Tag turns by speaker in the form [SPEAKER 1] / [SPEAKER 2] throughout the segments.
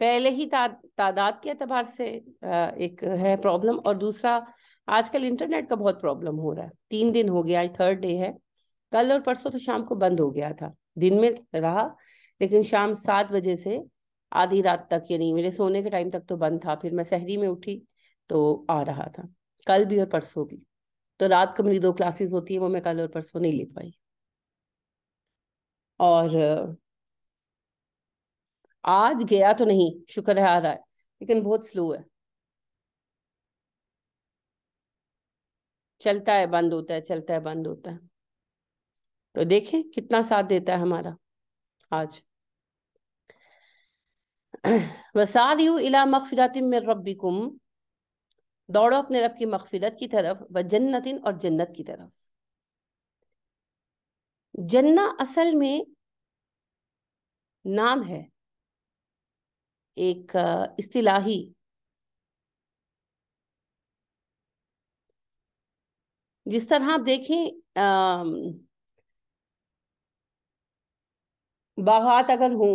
[SPEAKER 1] पहले ही ता, तादाद के अतबार से एक है प्रॉब्लम और दूसरा आजकल इंटरनेट का बहुत प्रॉब्लम हो रहा है तीन दिन हो गया थर्ड डे है कल और परसों तो शाम को बंद हो गया था दिन में रहा लेकिन शाम सात बजे से आधी रात तक यानी मेरे सोने के टाइम तक तो बंद था फिर मैं शहरी में उठी तो आ रहा था कल भी और परसों भी तो रात को मेरी दो क्लासेस होती है वो मैं कल और परसों नहीं ले पाई और आज गया तो नहीं शुक्र है आ रहा है लेकिन बहुत स्लो है चलता है बंद होता है चलता है बंद होता है तो देखें कितना साथ देता है हमारा आज वसाद यू इला मखफिरातिम में कुम दौड़ो अपने रब की मखफिरत की तरफ व जन्नतिन और जन्नत की तरफ जन्ना असल में नाम है एक इस्तिलाही जिस तरह आप देखें बागात अगर हो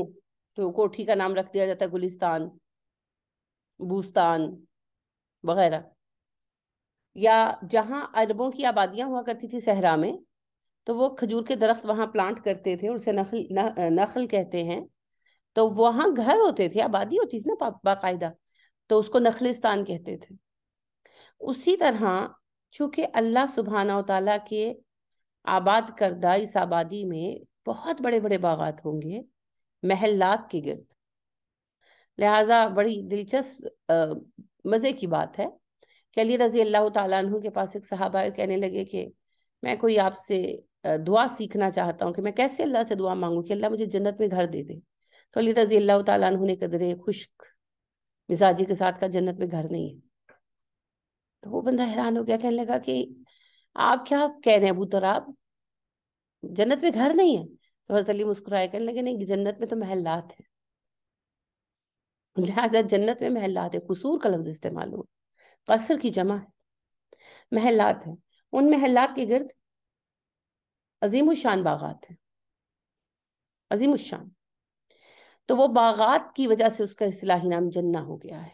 [SPEAKER 1] तो कोठी का नाम रख दिया जाता है गुलिस्तान बूस्तान वगैरह या जहाँ अरबों की आबादियाँ हुआ करती थी सहरा में तो वो खजूर के दरख्त वहाँ प्लांट करते थे और उसे नखल न, नखल कहते हैं तो वहां घर होते थे आबादी होती थी ना बाकायदा तो उसको नखलिस्तान कहते थे उसी तरह चूंकि अल्लाह सुबहाना तला के आबाद करदा इस आबादी में बहुत बड़े बड़े बागात होंगे महल्लात के गिर्द लिहाजा बड़ी दिलचस्प मज़े की बात है कि अली रजी अल्लाह तु के पास एक सहाबा कहने लगे कि मैं कोई आपसे दुआ सीखना चाहता हूँ कि मैं कैसे अल्लाह से दुआ मांगू कि अल्लाह मुझे जन्नत में घर दे दे तो अली रजी अल्लाह तु ने कदरे खुश्क मिजाजी के साथ का जन्नत में घर नहीं है तो वो बंदा हैरान हो गया कहने लगा कि आप क्या कह रहे हैं अबू आप जन्नत में घर नहीं है तो हजरत अली मुस्कुराए कहने लगे नहीं जन्नत में तो महल्लात है लिहाजा जन्नत में महल्लात है कसूर का लफ्ज इस्तेमाल हुआ कसर की जमा है महल्लात है उन महल्लात के गिर्द अजीम शान बागात है अजीम शान तो वो बागात की वजह से उसका इसलाही नाम जन्ना हो गया है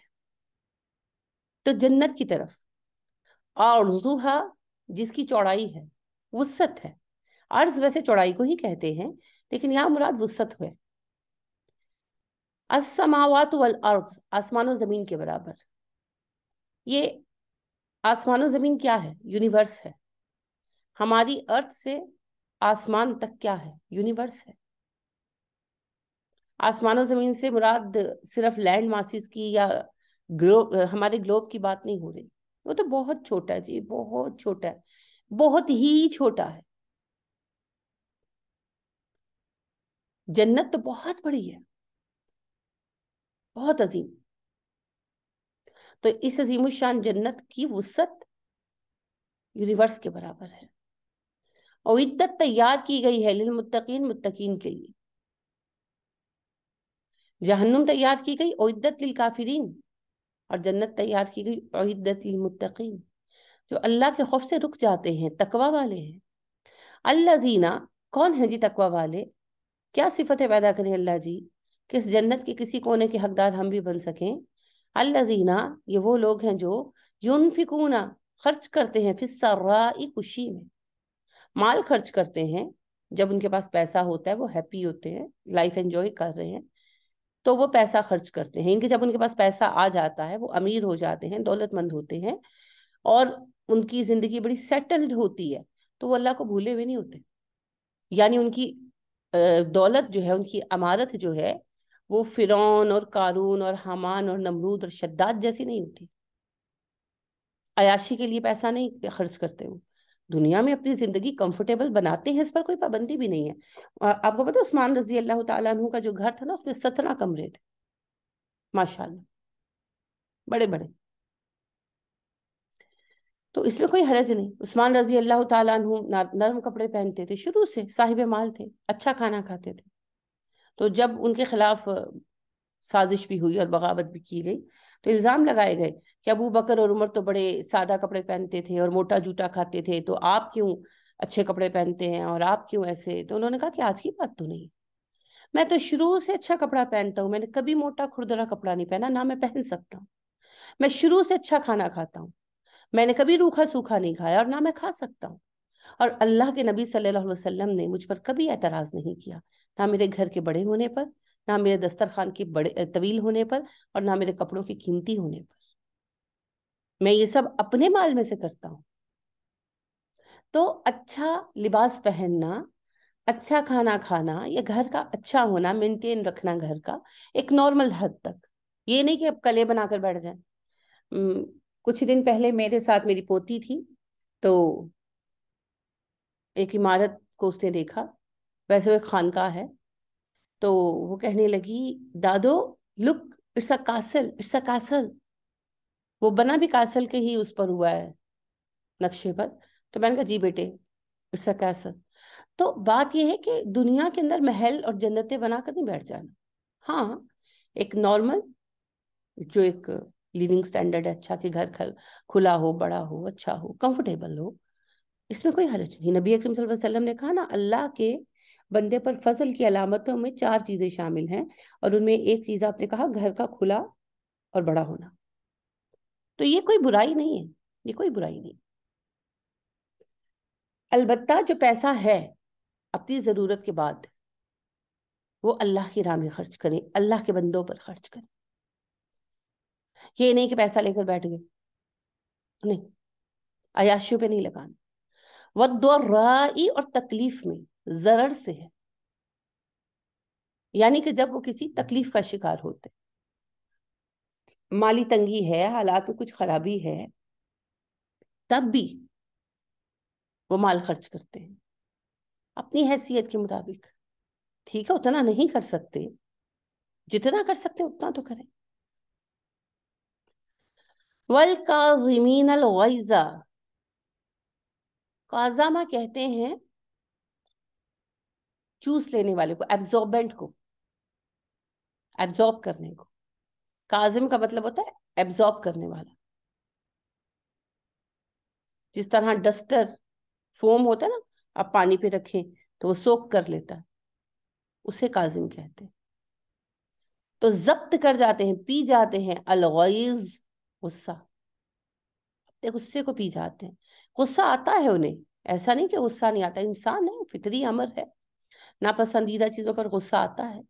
[SPEAKER 1] तो जन्नत की तरफ और जुहा जिसकी चौड़ाई है वसत है अर्ज वैसे चौड़ाई को ही कहते हैं लेकिन यहां मुराद वसत है असमावत वल अर्ज आसमानों ज़मीन के बराबर ये आसमानो ज़मीन क्या है यूनिवर्स है हमारी अर्थ से आसमान तक क्या है यूनिवर्स है आसमानों ज़मीन से मुराद सिर्फ लैंड मासिस की या ग्लोब हमारे ग्लोब की बात नहीं हो रही वो तो बहुत छोटा है जी बहुत छोटा है बहुत ही छोटा है जन्नत तो बहुत बड़ी है बहुत अजीम तो इस अजीम शान जन्नत की वसत यूनिवर्स के बराबर है और इद्दत तैयार की गई है लिल मुत्तकीन मुत्तकीन के लिए जहन्नुम तैयार की गई ओदत लिल काफिरीन और जन्नत तैयार की गई ओदत लिल मुत्तकीन जो अल्लाह के खौफ से रुक जाते हैं तकवा वाले हैं अल्लाह जीना कौन है जी तकवा वाले क्या सिफतें पैदा करें अल्लाह जी कि इस जन्नत के किसी कोने के हकदार हम भी बन सकें अल्लाह जीना ये वो लोग हैं जो यूनफिकूना खर्च करते हैं फिर सर्राई खुशी में माल खर्च करते हैं जब उनके पास पैसा होता है वो हैप्पी होते हैं लाइफ एंजॉय कर रहे हैं तो वो पैसा खर्च करते हैं इनके जब उनके पास पैसा आ जाता है वो अमीर हो जाते हैं दौलतमंद होते हैं और उनकी जिंदगी बड़ी सेटल्ड होती है तो वो अल्लाह को भूले हुए नहीं होते यानी उनकी दौलत जो है उनकी अमारत जो है वो फिरौन और कारून और हमान और नमरूद और शद्दाद जैसी नहीं होती अयाशी के लिए पैसा नहीं खर्च करते वो दुनिया में अपनी जिंदगी कंफर्टेबल बनाते हैं इस पर कोई पाबंदी भी नहीं है आपको पता उस्मान रजी अल्लाह तु का जो घर था ना उसमें सत्रह कमरे थे माशाल्लाह बड़े बड़े तो इसमें कोई हरज नहीं उस्मान रजी अल्लाह तु नरम कपड़े पहनते थे शुरू से साहिब माल थे अच्छा खाना खाते थे तो जब उनके खिलाफ साजिश भी हुई और बगावत भी की गई तो इल्ज़ाम लगाए गए कि अबू बकर और उमर तो बड़े सादा कपड़े पहनते थे और मोटा जूटा खाते थे तो आप क्यों अच्छे कपड़े पहनते हैं और आप क्यों ऐसे तो उन्होंने कहा कि आज की बात तो नहीं मैं तो शुरू से अच्छा कपड़ा पहनता हूँ मैंने कभी मोटा खुरदरा कपड़ा नहीं पहना ना मैं पहन सकता हूँ मैं शुरू से अच्छा खाना खाता हूँ मैंने कभी रूखा सूखा नहीं खाया और ना मैं खा सकता हूँ और अल्लाह के नबी सल्लल्लाहु अलैहि वसल्लम ने मुझ पर कभी एतराज नहीं किया ना मेरे घर के बड़े होने पर ना मेरे दस्तरखान के बड़े तवील होने पर और ना मेरे कपड़ों की कीमती होने पर मैं ये सब अपने माल में से करता हूं तो अच्छा लिबास पहनना अच्छा खाना खाना या घर का अच्छा होना मेंटेन रखना घर का एक नॉर्मल हद तक ये नहीं कि अब कले बनाकर बैठ जाए कुछ दिन पहले मेरे साथ मेरी पोती थी तो एक इमारत को उसने देखा वैसे वो खानका है तो वो कहने लगी दादो look it's a castle it's a castle वो बना भी कासल के ही उस पर हुआ है नक्शे पर तो मैंने कहा जी बेटे इट्स अ कासल तो बात यह है कि दुनिया के अंदर महल और जन्नतें बनाकर नहीं बैठ जाना हाँ एक नॉर्मल जो एक लिविंग स्टैंडर्ड है अच्छा कि घर खुला हो बड़ा हो अच्छा हो कंफर्टेबल हो इसमें कोई हरज नहीं नबी अकरम वसल्लम ने कहा ना अल्लाह के बंदे पर फसल की अलामतों में चार चीजें शामिल हैं और उनमें एक चीज आपने कहा घर का खुला और बड़ा होना तो ये कोई बुराई नहीं है ये कोई बुराई नहीं अलबत्ता जो पैसा है अपनी ज़रूरत के बाद वो अल्लाह की राह में खर्च करें अल्लाह के बंदों पर खर्च करें ये नहीं कि पैसा लेकर बैठ गए नहीं अयाशियों पे नहीं लगाना वक्त और तकलीफ में जरर से है यानी कि जब वो किसी तकलीफ का शिकार होते माली तंगी है हालात में कुछ खराबी है तब भी वो माल खर्च करते हैं अपनी हैसियत के मुताबिक ठीक है उतना नहीं कर सकते जितना कर सकते उतना तो करें वल काजमीन अलगैजा काजामा कहते हैं चूस लेने वाले को एब्जॉर्बेंट को एब्जॉर्ब करने को काजिम का मतलब होता है एब्जॉर्ब करने वाला जिस तरह डस्टर फोम होता है ना आप पानी पे रखें तो वो सोख कर लेता है उसे काजिम कहते हैं तो जब्त कर जाते हैं पी जाते हैं अलगैज गुस्सा गुस्से को पी जाते हैं गुस्सा आता है उन्हें ऐसा नहीं कि गुस्सा नहीं आता इंसान है फितरी अमर है नापसंदीदा चीज़ों पर गुस्सा आता है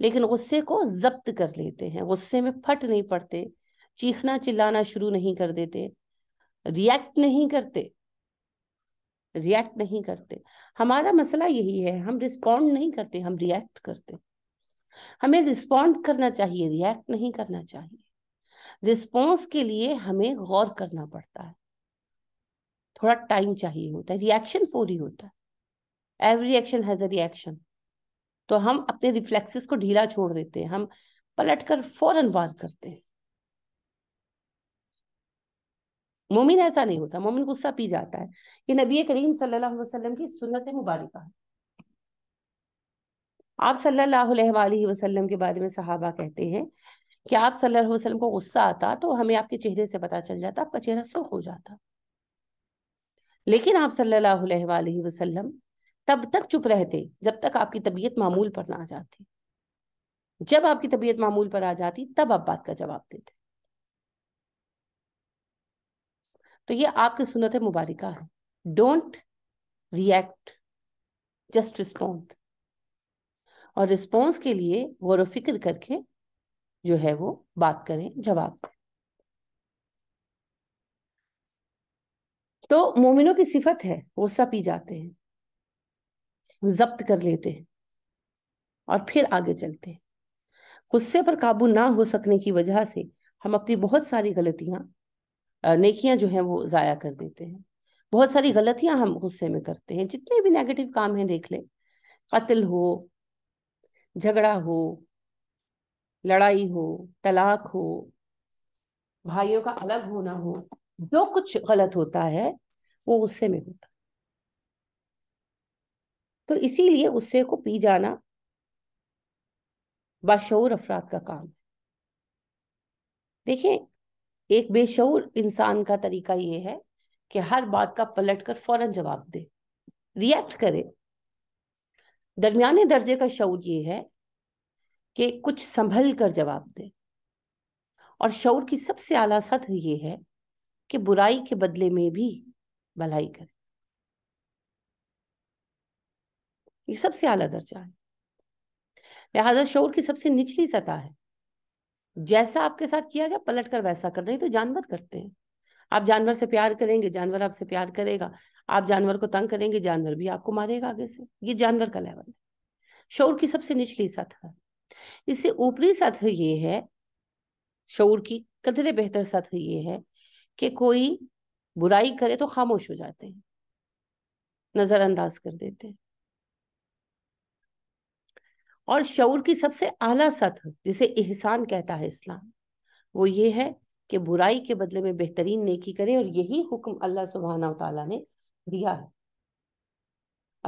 [SPEAKER 1] लेकिन गुस्से को जब्त कर लेते हैं गुस्से में फट नहीं पड़ते चीखना चिल्लाना शुरू नहीं कर देते रिएक्ट नहीं करते रिएक्ट नहीं करते हमारा मसला यही है हम रिस्पॉन्ड नहीं करते हम रिएक्ट करते हमें रिस्पॉन्ड करना चाहिए रिएक्ट नहीं करना चाहिए रिस्पॉन्स के लिए हमें गौर करना पड़ता है थोड़ा टाइम चाहिए होता है रिएक्शन फोरी होता है every action has a reaction तो हम अपने रिफ्लेक्सेस को ढीला छोड़ देते हैं हम पलट कर फौरन वार करते हैं मोमिन ऐसा नहीं होता मोमिन गुस्सा पी जाता है ये नबी करीम सल्लल्लाहु अलैहि वसल्लम की सुन्नत मुबारक है आप सल्लल्लाहु अलैहि वसल्लम के बारे में सहाबा कहते हैं कि आप सल्लल्लाहु अलैहि वसल्लम को गुस्सा आता तो हमें आपके चेहरे से पता चल जाता आपका चेहरा सुर्ख हो जाता लेकिन आप सल्लल्लाहु अलैहि वसल्लम तब तक चुप रहते जब तक आपकी तबीयत मामूल पर ना आ जाती जब आपकी तबीयत मामूल पर आ जाती तब आप बात का जवाब देते तो ये आपकी सुनत है मुबारका है डोंट रिएक्ट जस्ट रिस्पोंड और रिस्पॉन्स के लिए गौर फिक्र करके जो है वो बात करें जवाब तो मोमिनों की सिफत है गुस्सा पी जाते हैं जब्त कर लेते और फिर आगे चलते गुस्से पर काबू ना हो सकने की वजह से हम अपनी बहुत सारी गलतियां नेकियां जो हैं वो ज़ाया कर देते हैं बहुत सारी गलतियां हम गुस्से में करते हैं जितने भी नेगेटिव काम हैं देख लें कत्ल हो झगड़ा हो लड़ाई हो तलाक हो भाइयों का अलग होना हो जो कुछ गलत होता है वो गुस्से में होता है तो इसीलिए गुस्से को पी जाना बाशूर अफराद का काम है देखें एक बेशूर इंसान का तरीका यह है कि हर बात का पलट कर फौरन जवाब दे रिएक्ट करे दरमियाने दर्जे का शौर यह है कि कुछ संभल कर जवाब दे और शौर की सबसे आला सतह यह है कि बुराई के बदले में भी भलाई करे ये सबसे आला दर्जा है लिहाजा शोर की सबसे निचली सतह है जैसा आपके साथ किया गया पलट कर वैसा कर नहीं तो जानवर करते हैं आप जानवर से प्यार करेंगे जानवर आपसे प्यार करेगा आप जानवर को तंग करेंगे जानवर भी आपको मारेगा आगे से ये जानवर का लेवल है शोर की सबसे निचली सतह इससे ऊपरी सतह ये है शोर की कदरे बेहतर सतह ये है कि कोई बुराई करे तो खामोश हो जाते हैं नजरअंदाज कर देते हैं और शऊर की सबसे आला सतह जिसे एहसान कहता है इस्लाम वो ये है कि बुराई के बदले में बेहतरीन नेकी करे और यही हुक्म अल्लाह सुबहाना तला ने दिया है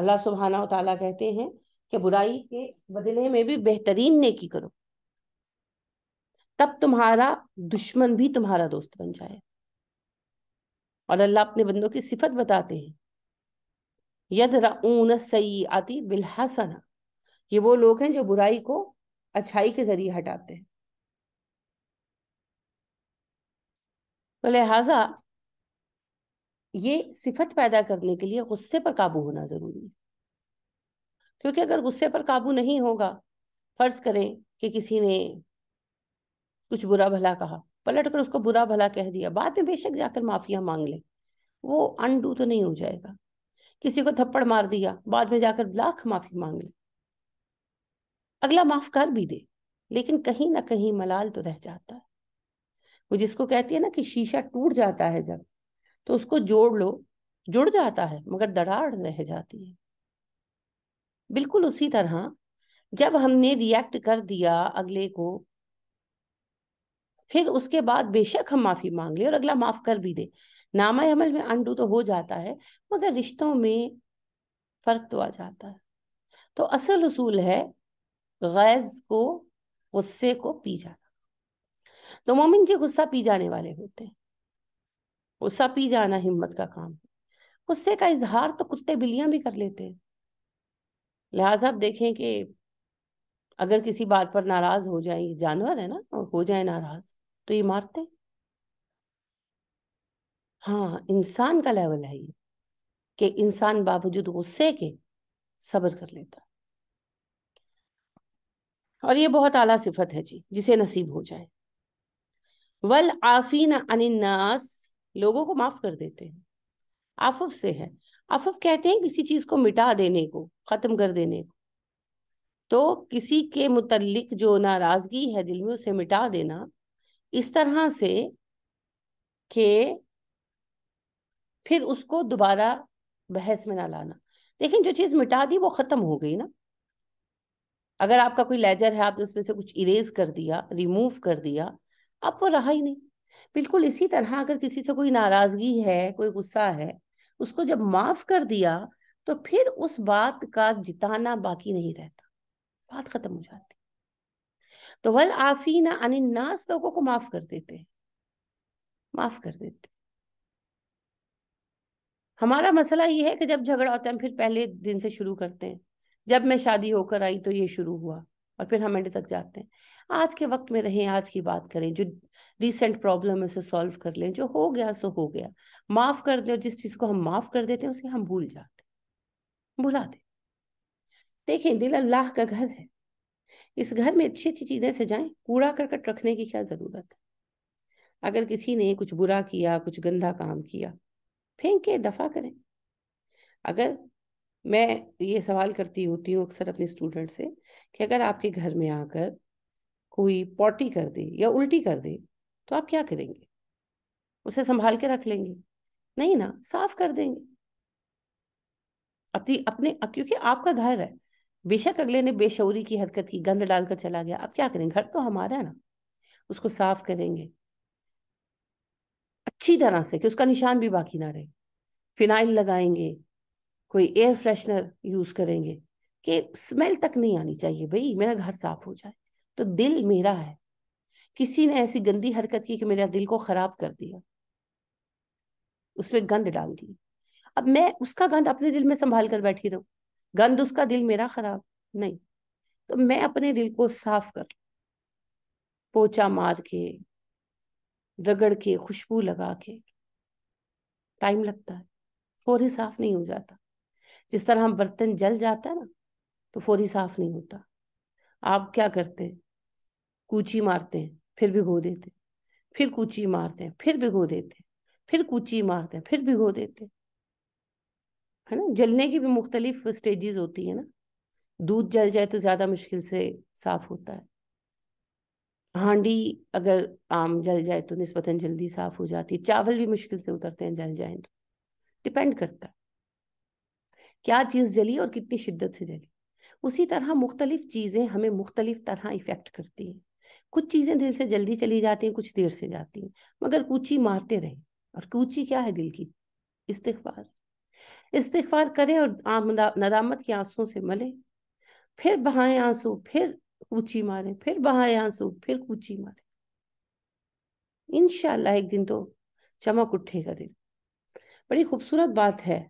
[SPEAKER 1] अल्लाह सुबहाना तला कहते हैं कि बुराई के बदले में भी बेहतरीन नेकी करो तब तुम्हारा दुश्मन भी तुम्हारा दोस्त बन जाए और अल्लाह अपने बंदों की सिफत बताते हैं यद रऊन सई आती बिलहसना ये वो लोग हैं जो बुराई को अच्छाई के जरिए हटाते हैं तो लिहाजा ये सिफत पैदा करने के लिए गुस्से पर काबू होना ज़रूरी है क्योंकि अगर गुस्से पर काबू नहीं होगा फ़र्ज़ करें कि किसी ने कुछ बुरा भला कहा पलट कर उसको बुरा भला कह दिया बाद में बेशक जाकर माफ़िया मांग लें वो अनडू तो नहीं हो जाएगा किसी को थप्पड़ मार दिया बाद में जाकर लाख माफ़ी मांग ले अगला माफ कर भी दे लेकिन कहीं ना कहीं मलाल तो रह जाता है वो जिसको कहती है ना कि शीशा टूट जाता है जब तो उसको जोड़ लो जुड़ जाता है मगर दराड़ रह जाती है बिल्कुल उसी तरह जब हमने रिएक्ट कर दिया अगले को फिर उसके बाद बेशक हम माफी मांग ले और अगला माफ कर भी दे नामा अमल में अंडू तो हो जाता है मगर रिश्तों में फर्क तो आ जाता है तो असल उसूल है गैज को गुस्से को पी जाना तो मोमिन जी गुस्सा पी जाने वाले होते हैं गुस्सा पी जाना हिम्मत का काम है गुस्से का इजहार तो कुत्ते बिल्लियां भी कर लेते हैं लिहाजा आप देखें कि अगर किसी बात पर नाराज हो जाए जानवर है ना हो जाए नाराज तो ये मारते हाँ इंसान का लेवल है ये कि इंसान बावजूद गुस्से के सब्र कर लेता और ये बहुत आला सिफत है जी जिसे नसीब हो जाए वल आफीन अनिन्नास लोगों को माफ कर देते हैं आफुफ से है आफुफ कहते हैं किसी चीज को मिटा देने को खत्म कर देने को तो किसी के मुतलक जो नाराजगी है दिल में उसे मिटा देना इस तरह से के फिर उसको दोबारा बहस में ना लाना लेकिन जो चीज मिटा दी वो खत्म हो गई ना अगर आपका कोई लेजर है आपने उसमें से कुछ इरेज कर दिया रिमूव कर दिया आप वो रहा ही नहीं बिल्कुल इसी तरह अगर किसी से कोई नाराजगी है कोई गुस्सा है उसको जब माफ कर दिया तो फिर उस बात का जिताना बाकी नहीं रहता बात खत्म हो जाती तो वल आफी ना अनिन्नास लोगों को माफ कर देते हैं माफ कर देते हमारा मसला ये है कि जब झगड़ा होता है हम फिर पहले दिन से शुरू करते हैं जब मैं शादी होकर आई तो ये शुरू हुआ और फिर हम एंड तक जाते हैं आज के वक्त में रहें आज की बात करें जो रिसेंट प्रॉब्लम है उसे सॉल्व कर लें जो हो गया सो हो गया माफ कर दें जिस चीज को हम माफ कर देते हैं उसे हम भूल जाते भुला दें देखें दिल अल्लाह का घर है इस घर में अच्छी अच्छी चीजें सजाएं कूड़ा करकट रखने की क्या जरूरत है अगर किसी ने कुछ बुरा किया कुछ गंदा काम किया फेंक के दफा करें अगर मैं ये सवाल करती होती हूँ अक्सर अपने स्टूडेंट से कि अगर आपके घर में आकर कोई पॉटी कर दे या उल्टी कर दे तो आप क्या करेंगे उसे संभाल के रख लेंगे नहीं ना साफ कर देंगे अपनी अपने क्योंकि आपका घर है बेशक अगले ने बेशौरी की हरकत की गंद डालकर चला गया अब क्या करेंगे घर तो हमारा है ना उसको साफ करेंगे अच्छी तरह से कि उसका निशान भी बाकी ना रहे फिनाइल लगाएंगे कोई एयर फ्रेशनर यूज करेंगे कि स्मेल तक नहीं आनी चाहिए भाई मेरा घर साफ हो जाए तो दिल मेरा है किसी ने ऐसी गंदी हरकत की कि मेरा दिल को खराब कर दिया उसमें गंद डाल दी अब मैं उसका गंद अपने दिल में संभाल कर बैठी रहूं गंद उसका दिल मेरा खराब नहीं तो मैं अपने दिल को साफ कर पोचा मार के रगड़ के खुशबू लगा के टाइम लगता है फौरी साफ नहीं हो जाता जिस तरह हम बर्तन जल जाता है ना तो फौरी साफ नहीं होता आप क्या करते हैं कूची मारते हैं फिर भिगो देते हैं फिर कूची मारते हैं फिर भिगो देते हैं फिर कूची मारते हैं फिर भिगो देते है ना जलने की भी मुख्तलिफ स्टेजेस होती है ना दूध जल जाए तो ज़्यादा मुश्किल से साफ होता है हांडी अगर आम जल जाए तो नस्बता जल्दी साफ हो जाती है चावल भी मुश्किल से उतरते हैं जल जाए तो डिपेंड करता है क्या चीज़ जली और कितनी शिद्दत से जली उसी तरह मुख्तलिफ चीज़ें हमें मुख्तलिफ तरह इफ़ेक्ट करती हैं कुछ चीज़ें दिल से जल्दी चली जाती हैं कुछ देर से जाती हैं मगर कूची मारते रहें और कूची क्या है दिल की इस्तार इस्तार करें और नदामत के आंसुओं से मलें फिर बहाएं आंसू फिर कूची मारें फिर बहाएं आंसू फिर कूची मारें इनशाला एक दिन तो चमक उठेगा दिल बड़ी खूबसूरत बात है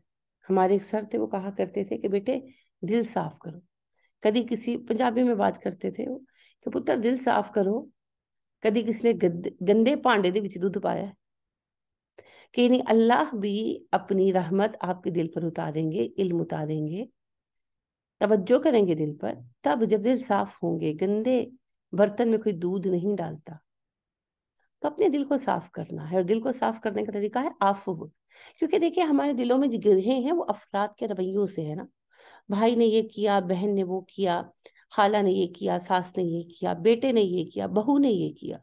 [SPEAKER 1] हमारे एक सर थे वो कहा करते थे कि बेटे दिल साफ करो कभी किसी पंजाबी में बात करते थे वो कि पुत्र दिल साफ करो कभी किसी ने गंदे भांडे के ਵਿੱਚ पाया कि नहीं अल्लाह भी अपनी रहमत आपके दिल पर उतारेंगे इल्म उतारेंगे तवज्जो करेंगे दिल पर तब जब दिल साफ होंगे गंदे बर्तन में कोई दूध नहीं डालता तो अपने दिल को साफ करना है और दिल को साफ करने का तरीका है आफू क्योंकि देखिए हमारे दिलों में जो गिरहे हैं वो अफराद के रवैयों से है ना भाई ने ये किया बहन ने वो किया खाला ने ये किया सास ने ये किया बेटे ने ये किया बहू ने ये किया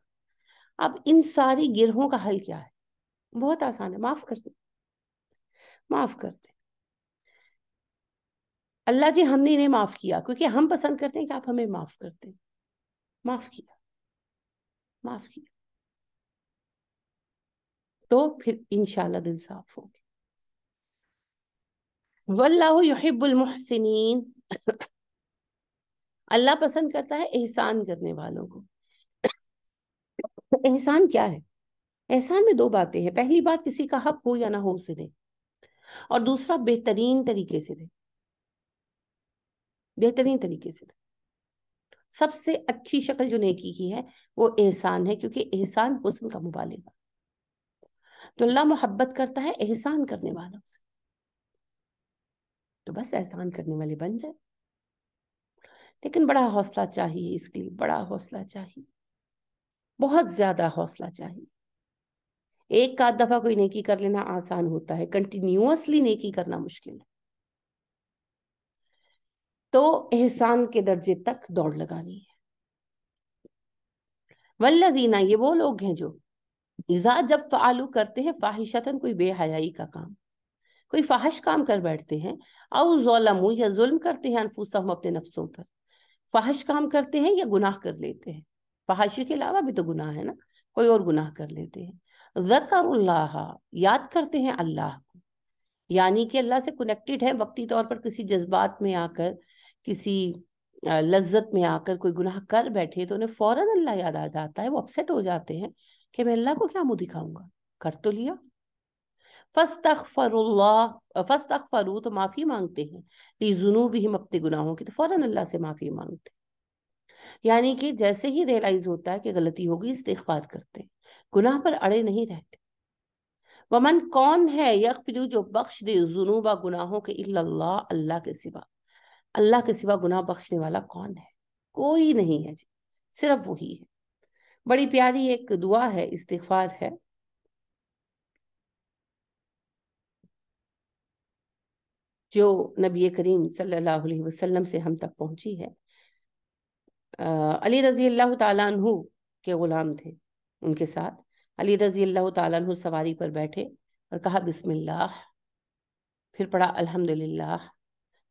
[SPEAKER 1] अब इन सारी गिरहों का हल क्या है बहुत आसान है माफ कर दे माफ कर दे अल्लाह जी हमने इन्हें माफ किया क्योंकि हम पसंद करते हैं कि आप हमें माफ कर दें माफ किया माफ किया तो फिर इनशाला दिल साफ होगी वल्लाहबुलमहसिन अल्लाह पसंद करता है एहसान करने वालों को एहसान क्या है एहसान में दो बातें हैं पहली बात किसी का हक हो या ना हो उसे दे और दूसरा बेहतरीन तरीके से दे बेहतरीन तरीके से दे सबसे अच्छी शक्ल जो नेकी की है वो एहसान है क्योंकि एहसान हुसन का मुबालिगा तो अल्लाह मोहब्बत करता है एहसान करने वालों से तो बस एहसान करने वाले बन जाए लेकिन बड़ा हौसला चाहिए इसके लिए बड़ा हौसला चाहिए बहुत ज्यादा हौसला चाहिए एक आध दफा कोई नेकी कर लेना आसान होता है कंटिन्यूसली नेकी करना मुश्किल है तो एहसान के दर्जे तक दौड़ लगानी है वल्लजीना ये वो लोग हैं जो इजा जब फालू करते हैं फाहिशतन कोई बेहयाई का काम कोई फाहश काम कर बैठते हैं और या जुल्म करते हैं अनफूसम अपने नफ्सों पर फाहश काम करते हैं या गुनाह कर लेते हैं फाहशी के अलावा भी तो गुनाह है ना कोई और गुनाह कर लेते हैं जकर याद करते हैं अल्लाह को यानी कि अल्लाह से कनेक्टेड है वक्ती तौर पर किसी जज्बात में आकर किसी लज्जत में आकर कोई गुनाह कर बैठे तो उन्हें फ़ौरन अल्लाह याद आ जाता है वो अपसेट हो जाते हैं कि मैं अल्लाह को क्या मुंह दिखाऊंगा कर तो लिया फस्त फस्तख फरू तो माफी मांगते हैं जुनू भी हम अपने गुनाहों की तो फौरन अल्लाह से माफी मांगते यानी कि जैसे ही रियलाइज होता है कि गलती होगी इस्तेफार करते हैं गुनाह पर अड़े नहीं रहते वमन कौन है यख जो बख्श दे जुनूबा गुनाहों के अल्लाह अल्लाह के सिवा अल्लाह के सिवा गुनाह बख्शने वाला कौन है कोई नहीं है जी सिर्फ वही है बड़ी प्यारी एक दुआ है इस्तीफार है जो नबी करीम सल्लल्लाहु अलैहि वसल्लम से हम तक पहुंची है अली रजी अल्लाह तु के ग़ुलाम थे उनके साथ अली रजी अल्लाह तु सवारी पर बैठे और कहा बिस्मिल्लाह फिर पढ़ा अल्हम्दुलिल्लाह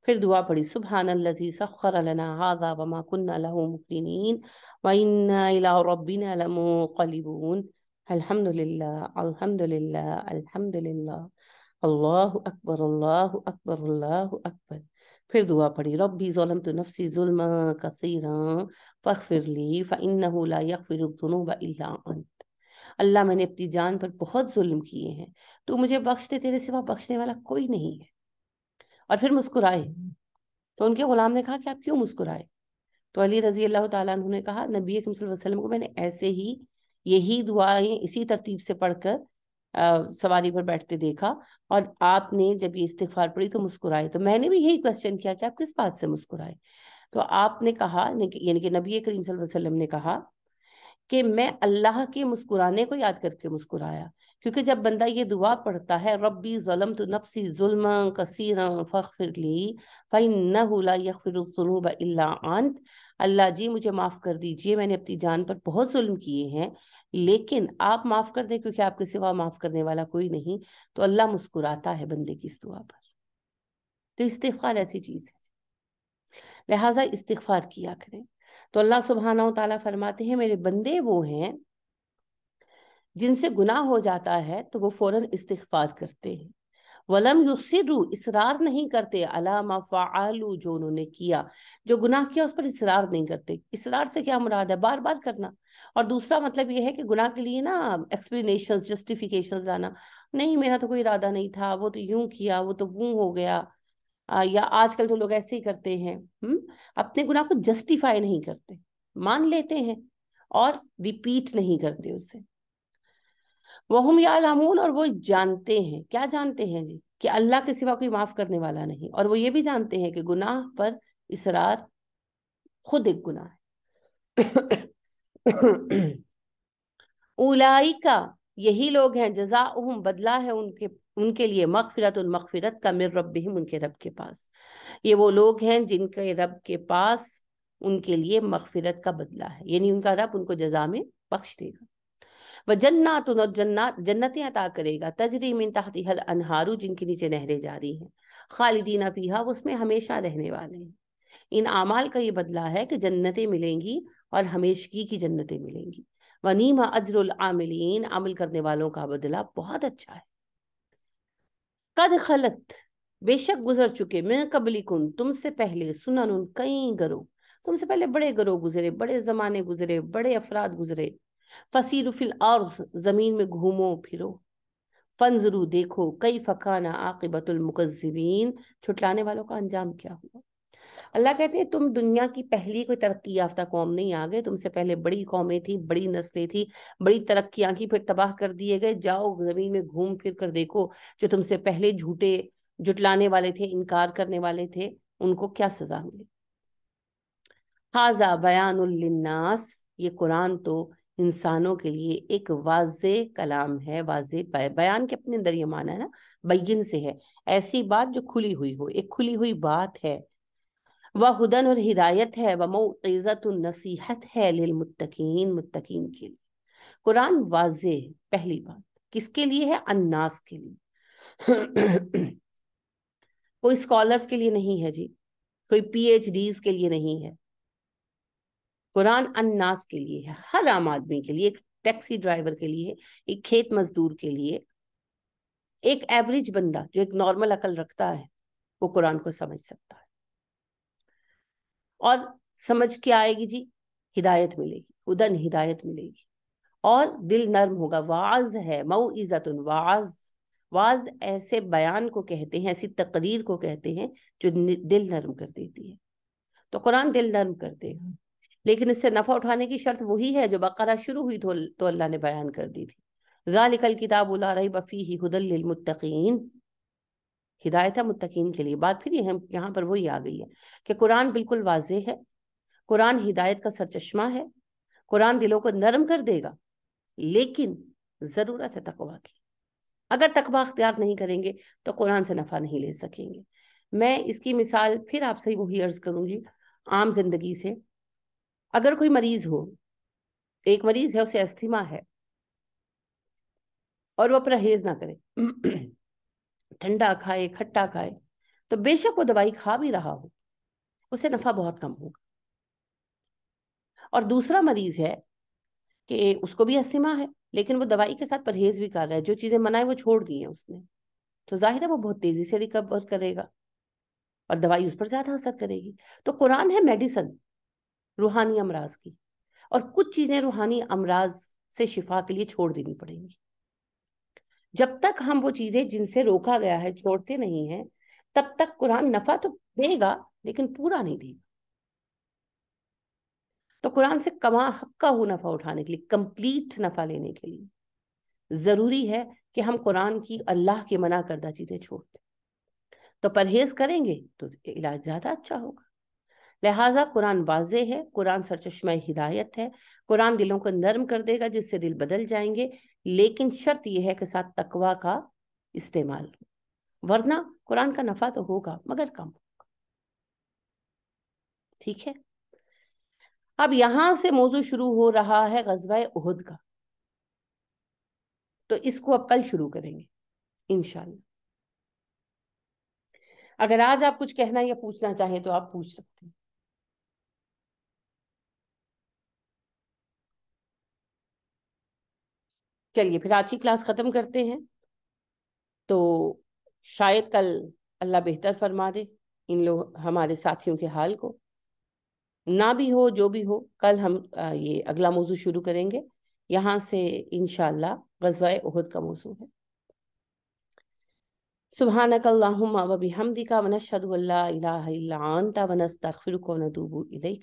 [SPEAKER 1] پھر دعا پڑی سبحان اللذی سخر لنا هذا وما كنا له مقرنین وإنا إلى ربنا لمقلبون الحمد لله الحمد لله الحمد لله الله أكبر الله أكبر الله أكبر پھر دعا پڑی ربی ظلمت نفسی ظلما کثیرا فاغفر لی فإنه لا يغفر الذنوب إلا أنت اللہ میں نے اپنی جان پر بہت ظلم کیے ہیں تو مجھے بخش دے تیرے سوا بخشنے والا کوئی نہیں ہے और फिर मुस्कुराए तो उनके गुलाम ने कहा कि आप क्यों मुस्कुराए तो अली रजी अल्लाह तु ने कहा नबी वसल्लम को मैंने ऐसे ही यही दुआएं इसी तरतीब से पढ़कर सवारी पर बैठते देखा और आपने जब ये इस्तफार पढ़ी तो मुस्कुराए तो मैंने भी यही क्वेश्चन किया कि आप किस बात से मुस्कुराए तो आपने कहा यानी कि नबी करीम वसल्लम ने कहा कि मैं अल्लाह के मुस्कुराने को याद करके मुस्कुराया क्योंकि जब बंदा ये दुआ पढ़ता है रब्बी ज़लम तो नफसी जुल्म कसीर फ़िरली फ़ैन यकफ़िरब आंत अल्लाह जी मुझे माफ़ कर दीजिए मैंने अपनी जान पर बहुत जुल्म किए हैं लेकिन आप माफ़ कर दें क्योंकि आपके सिवा माफ़ करने वाला कोई नहीं तो अल्लाह मुस्कुराता है बंदे की इस दुआ पर तो इस्तार ऐसी चीज़ है लिहाजा इस्तफार किया करें तो अल्लाह सुबहाना तला फरमाते हैं मेरे बंदे वो हैं जिनसे गुनाह हो जाता है तो वो फौरन इस्तार करते हैं वलम युसरु इसरार नहीं करते अलामा फ़ालू जो उन्होंने किया जो गुनाह किया उस पर इसरार नहीं करते इसरार से क्या मुराद है बार बार करना और दूसरा मतलब ये है कि गुनाह के लिए ना एक्सप्लेनेशन जस्टिफिकेशन लाना नहीं मेरा तो कोई इरादा नहीं था वो तो यूं किया वो तो वो हो गया या आजकल तो लोग ऐसे ही करते हैं हम अपने गुनाह को जस्टिफाई नहीं करते मान लेते हैं और रिपीट नहीं करते उसे वहम या लामून और वो जानते हैं क्या जानते हैं जी कि अल्लाह के सिवा कोई माफ करने वाला नहीं और वो ये भी जानते हैं कि गुनाह पर इसरार खुद एक गुनाह है उलाई का यही लोग हैं जजा बदला है उनके उनके लिए मगफिरत उन मगफिरत का मिर रब भी उनके रब के पास ये वो लोग हैं जिनके रब के पास उनके लिए मगफिरत का बदला है यानी उनका रब उनको जजा में बख्श देगा वह जन्नात और जन्नात जन्नतें अता करेगा तजरी तहती हल अनहारू जिनके नीचे नहरें जारी हैं खालिदीना पीहा वो उसमें हमेशा रहने वाले हैं इन आमाल का ये बदला है कि जन्नतें मिलेंगी और हमेशगी की जन्नतें मिलेंगी व नीमा अजरुल आमिलीन अमल करने वालों का बदला बहुत अच्छा है कद खलत बेशक गुजर चुके मैं कबली कुन तुमसे पहले सुना नुन कई गरो तुमसे पहले बड़े गरो गुजरे बड़े जमाने गुजरे बड़े अफराद गुजरे फसीर फिल अर्ज जमीन में घूमो फिरो फंजरू देखो कई फकाना आकिबतुल मुकजबीन छुटलाने वालों का अंजाम क्या हुआ अल्लाह कहते हैं तुम दुनिया की पहली कोई तरक्की याफ्ता कौम नहीं आ गए तुमसे पहले बड़ी कौमें थी बड़ी नस्लें थी बड़ी तरक्कियां की फिर तबाह कर दिए गए जाओ जमीन में घूम फिर कर देखो जो तुमसे पहले झूठे जुटलाने वाले थे इनकार करने वाले थे उनको क्या सजा मिली हाजा बयानस ये कुरान तो इंसानों के लिए एक वाज कलाम है वाज बयान के अपने अंदर ये माना है ना बैन से है ऐसी बात जो खुली हुई हो एक खुली हुई बात है वह हुदन और हिदायत है व मोज़त नसीहत है लिलमुत्तकीन मुत्तकीन के लिए कुरान वाज पहली बात किसके लिए है अन्नास के लिए कोई स्कॉलर्स के लिए नहीं है जी कोई पीएचडीज के लिए नहीं है कुरान अन्नास के लिए है हर आम आदमी के लिए एक टैक्सी ड्राइवर के लिए एक खेत मजदूर के लिए एक एवरेज बंदा जो एक नॉर्मल अकल रखता है वो कुरान को समझ सकता है और समझ के आएगी जी हिदायत मिलेगी उदन हिदायत मिलेगी और दिल नर्म होगा वाज है मऊ इज़्ज़त वाज वाज ऐसे बयान को कहते हैं ऐसी तकरीर को कहते हैं जो दिल नर्म कर देती है तो कुरान दिल नर्म कर देगा हम्म। लेकिन इससे नफा उठाने की शर्त वही है जो बकरा शुरू हुई तो, तो अल्लाह ने बयान कर दी थी गालिकल किताब उला रही बफ़ी ही हदल मुतकीन हिदायत मुतकीन के लिए बात फिर यहाँ पर वही आ गई है कि कुरान बिल्कुल वाज है कुरान हिदायत का सरचश्मा है कुरान दिलों को नरम कर देगा लेकिन ज़रूरत है तकवा की अगर तकबा अख्तियार नहीं करेंगे तो कुरान से नफ़ा नहीं ले सकेंगे मैं इसकी मिसाल फिर आपसे वही अर्ज़ करूँगी आम जिंदगी से अगर कोई मरीज़ हो एक मरीज़ है उसे अस्थिमा है और वो परहेज ना करे ठंडा खाए खट्टा खाए तो बेशक वो दवाई खा भी रहा हो उसे नफा बहुत कम होगा और दूसरा मरीज है कि उसको भी अस्थिमा है लेकिन वो दवाई के साथ परहेज भी कर रहा है जो चीजें मनाए वो छोड़ दी है उसने तो जाहिर है वो बहुत तेजी से रिकवर करेगा और दवाई उस पर ज्यादा असर करेगी तो कुरान है मेडिसन रूहानी अमराज की और कुछ चीजें रूहानी अमराज से शिफा के लिए छोड़ देनी पड़ेंगी जब तक हम वो चीजें जिनसे रोका गया है छोड़ते नहीं है तब तक कुरान नफा तो देगा लेकिन पूरा नहीं देगा तो कुरान से कमा हक्का हो नफा उठाने के लिए कंप्लीट नफा लेने के लिए जरूरी है कि हम कुरान की अल्लाह के मना करदा चीजें छोड़ दें तो परहेज करेंगे तो इलाज ज्यादा अच्छा होगा लिहाजा कुरान वाजे है कुरान सरचश्मा हिदायत है कुरान दिलों को नर्म कर देगा जिससे दिल बदल जाएंगे लेकिन शर्त यह है कि साथ तकवा का इस्तेमाल वरना कुरान का नफा तो होगा मगर कम ठीक है अब यहां से मौजू शुरू हो रहा है गजबा उहद का तो इसको अब कल शुरू करेंगे इनशाला अगर आज आप कुछ कहना या पूछना चाहें तो आप पूछ सकते हैं चलिए फिर आज की क्लास ख़त्म करते हैं तो शायद कल अल्लाह बेहतर फरमा दे इन लोग हमारे साथियों के हाल को ना भी हो जो भी हो कल हम ये अगला मौजू शुरू करेंगे यहाँ से इन गजवा उहद का मौजू है सुबहानकल्लाहुम्मा व बिहमदिका व नशहदु अल्ला इलाहा इल्ला अंता व नस्तगफिरुका इलैक